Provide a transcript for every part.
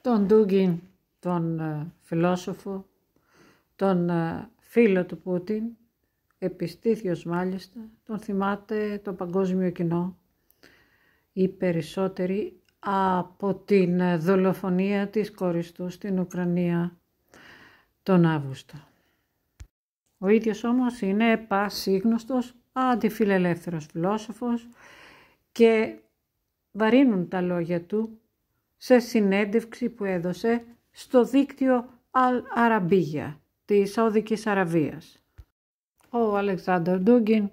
τον Ντούγκιν, τον ε, φιλόσοφο, τον ε, φίλο του Πούτιν, επιστήθιος μάλιστα, τον θυμάται το παγκόσμιο κοινό, οι περισσότεροι από την ε, δολοφονία της κόρης του στην Ουκρανία τον Αύγουστο. Ο ίδιος όμως είναι πασίγνωστος, αντιφιλελεύθερος φιλόσοφος και βαρύνουν τα λόγια του σε συνέντευξη που έδωσε στο δίκτυο Al Arabiya της Σαουδικής Αραβίας. Ο Αλεξάνδρ Ντούγκιν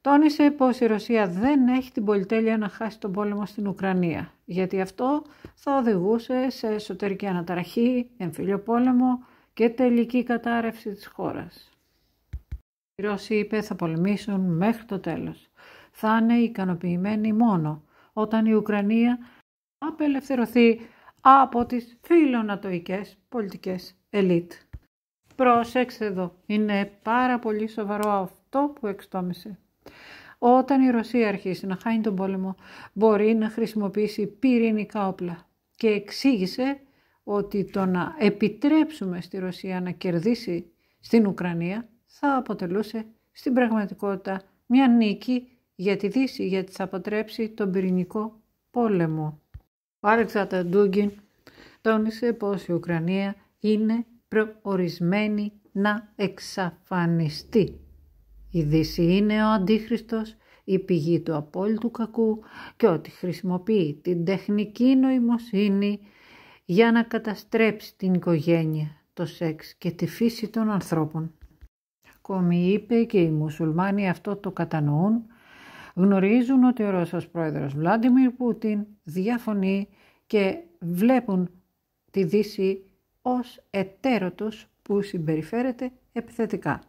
τόνισε πως η Ρωσία δεν έχει την πολυτέλεια να χάσει τον πόλεμο στην Ουκρανία, γιατί αυτό θα οδηγούσε σε εσωτερική αναταραχή, εμφύλιο πόλεμο και τελική κατάρρευση της χώρας. Οι Ρώσοι είπε θα πολεμήσουν μέχρι το τέλος. Θα είναι ικανοποιημένοι μόνο όταν η Ουκρανία απελευθερωθεί από τις φιλονατοικές πολιτικές ελίτ. Πρόσεξτε εδώ, είναι πάρα πολύ σοβαρό αυτό που εξτόμησε. Όταν η Ρωσία αρχίσει να χάνει τον πόλεμο, μπορεί να χρησιμοποιήσει πυρηνικά όπλα και εξήγησε ότι το να επιτρέψουμε στη Ρωσία να κερδίσει στην Ουκρανία θα αποτελούσε στην πραγματικότητα μια νίκη για τη Δύση, γιατί θα αποτρέψει τον πυρηνικό πόλεμο. Αλεξάνδρ τόνισε πως η Ουκρανία είναι προορισμένη να εξαφανιστεί. Η Δύση είναι ο αντίχριστος, η πηγή του απόλυτου κακού και ότι χρησιμοποιεί την τεχνική νοημοσύνη για να καταστρέψει την οικογένεια, το σεξ και τη φύση των ανθρώπων. Ακόμη είπε και οι μουσουλμάνοι αυτό το κατανοούν γνωρίζουν ότι ο Ρώσος πρόεδρος Βλάντιμιρ Πούτιν διαφωνεί και βλέπουν τη Δύση ως εταίρο που συμπεριφέρεται επιθετικά.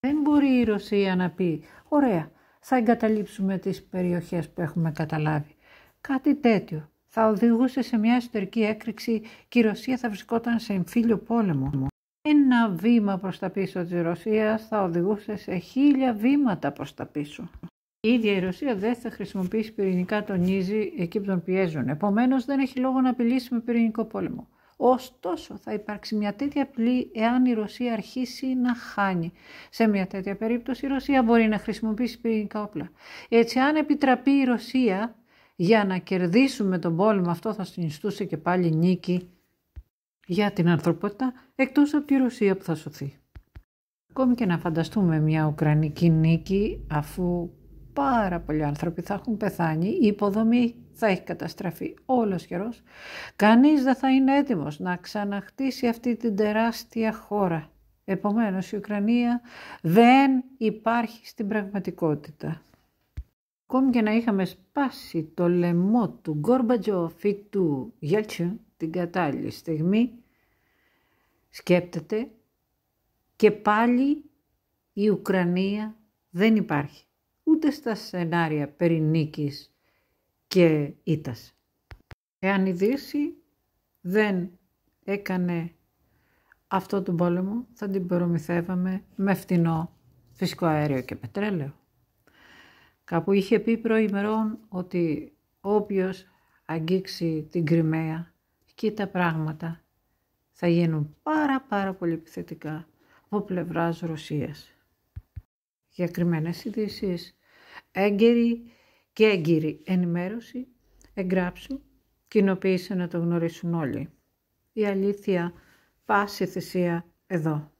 Δεν μπορεί η Ρωσία να πει «Ωραία, θα εγκαταλείψουμε τις περιοχές που έχουμε καταλάβει». Κάτι τέτοιο θα οδηγούσε σε μια εσωτερική έκρηξη και η Ρωσία θα βρισκόταν σε εμφύλιο πόλεμο. Ένα βήμα προς τα πίσω της Ρωσίας θα οδηγούσε σε χίλια βήματα προς τα πίσω. Η ίδια η Ρωσία δεν θα χρησιμοποιήσει πυρηνικά, τονίζει εκεί που τον πιέζουν. Επομένως, δεν έχει λόγο να απειλήσει με πυρηνικό πόλεμο. Ωστόσο, θα υπάρξει μια τέτοια απειλή εάν η Ρωσία αρχίσει να χάνει. Σε μια τέτοια περίπτωση, η Ρωσία μπορεί να χρησιμοποιήσει πυρηνικά όπλα. Έτσι, αν επιτραπεί η Ρωσία για να κερδίσουμε τον πόλεμο, αυτό θα συνιστούσε και πάλι νίκη για την ανθρωπότητα, εκτός από τη Ρωσία που θα σωθεί. Ακόμη και να φανταστούμε μια ουκρανική νίκη, αφού πάρα πολλοί άνθρωποι θα έχουν πεθάνει, η υποδομή θα έχει καταστραφεί όλος καιρός. Κανείς δεν θα είναι έτοιμος να ξαναχτίσει αυτή την τεράστια χώρα. Επομένως η Ουκρανία δεν υπάρχει στην πραγματικότητα. Ακόμη και να είχαμε σπάσει το λαιμό του Γκόρμπατζοφ ή του Γελτσιου την κατάλληλη στιγμή, σκέπτεται και πάλι η Ουκρανία δεν υπάρχει ούτε στα σενάρια περί νίκης και ήτας. Εάν η Δύση δεν έκανε αυτό τον πόλεμο, θα την προμηθεύαμε με φτηνό φυσικό αέριο και πετρέλαιο. Κάπου είχε πει προημερών ότι όποιος αγγίξει την Κρυμαία και τα πράγματα θα γίνουν πάρα πάρα πολύ επιθετικά από πλευράς Ρωσίας για κρυμμένες ειδήσεις, έγκαιρη και έγκυρη ενημέρωση, εγγράψου, κοινοποίησε να το γνωρίσουν όλοι. Η αλήθεια πάση θυσία εδώ.